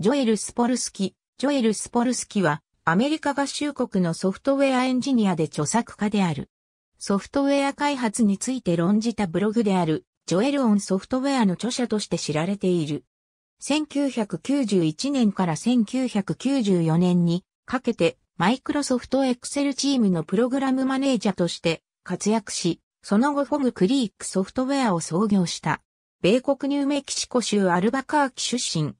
ジョエル・スポルスキ。ジョエル・スポルスキは、アメリカ合衆国のソフトウェアエンジニアで著作家である。ソフトウェア開発について論じたブログである、ジョエル・オン・ソフトウェアの著者として知られている。1991年から1994年にかけて、マイクロソフトエクセルチームのプログラムマネージャーとして活躍し、その後フォグクリークソフトウェアを創業した。米国ニューメキシコ州アルバカーキ出身。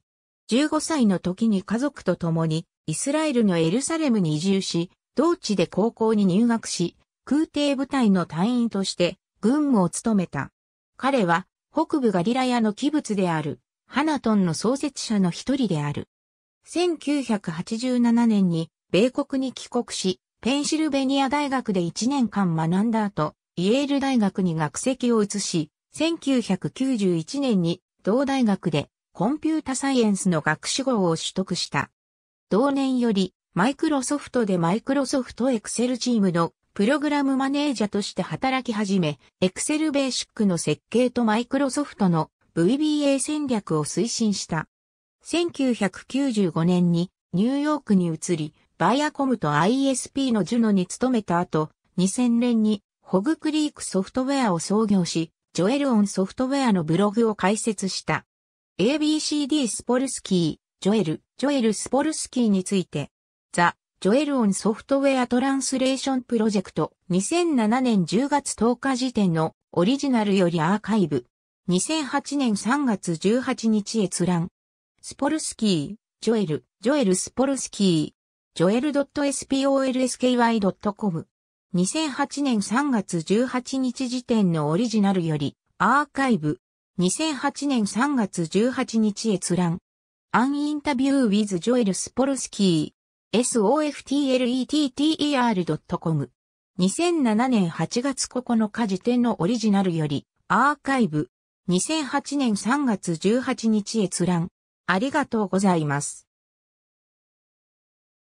15歳の時に家族と共にイスラエルのエルサレムに移住し、同地で高校に入学し、空挺部隊の隊員として軍務を務めた。彼は北部ガリラヤの器物であるハナトンの創設者の一人である。1987年に米国に帰国し、ペンシルベニア大学で1年間学んだ後、イエール大学に学籍を移し、1991年に同大学でコンピュータサイエンスの学士号を取得した。同年より、マイクロソフトでマイクロソフトエクセルチームのプログラムマネージャーとして働き始め、エクセルベーシックの設計とマイクロソフトの VBA 戦略を推進した。1995年にニューヨークに移り、バイアコムと ISP のジュノに勤めた後、2000年にホグクリークソフトウェアを創業し、ジョエルオンソフトウェアのブログを開設した。ABCD スポルスキー、ジョエル、ジョエル・スポルスキーについて、ザ・ジョエル・オン・ソフトウェア・トランスレーション・プロジェクト、2007年10月10日時点のオリジナルよりアーカイブ、2008年3月18日閲覧、スポルスキー、ジョエル、ジョエル・スポルスキー、ジョエル .spolsky.com、2008年3月18日時点のオリジナルより、アーカイブ、2008年3月18日閲覧。アンインタビューウィズジョエル・スポルスキー。softlettter.com。2007年8月9日時点のオリジナルより、アーカイブ。2008年3月18日閲覧。ありがとうございます。